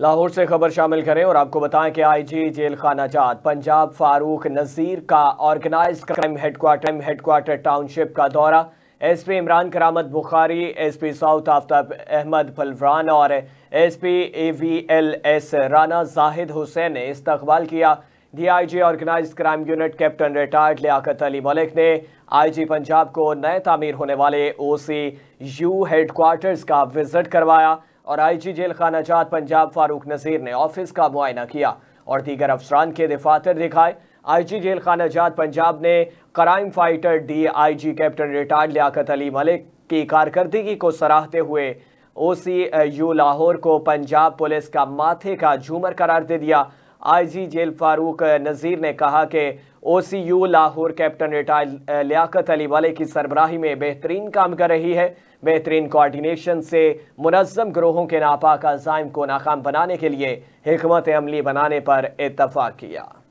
लाहौर से खबर शामिल करें और आपको बताएं कि आईजी जेल खाना जात पंजाब फारूक नज़ीर का organise crime headquarter headquarter township का दौरा एसपी इमरान करामत बुखारी एसपी साउथ आफ्ताब अहमद फलवरान और एसपी एवीएलएस राना जाहिद हुसैन ने इस्तकबाल किया DIG organise crime unit captain retired Liaquat Ali Malik ने आईजी पंजाब को नए तामीर होने वाले ओसी यू हेडक्वार्टर्स का विजिट करवाया और आईजी जेल खाना जात पंजाब फारूक नज़ीर ने ऑफिस का मुआयना किया और दीगर अफसरान के दफातर दिखाए आईजी जेल खाना जात पंजाब ने crime fighter D I G captain retired Liaquat Ali Malik की कारकर्दगी को सराहते हुए ओ सी यू लाहौर को पंजाब पुलिस का माथे का झूमर करार दे दिया आईजी जेल फारूक नज़ीर ने कहा कि OCU Lahore captain retire Liaquat Ali वाले की सरबराही में बेहतरीन काम कर रही है बेहतरीन कोऑर्डिनेशन से मुनज़म ग्रोहों के नापाक अजायम को नाकाम बनाने के लिए हमत अमली बनाने पर इतफाक़ किया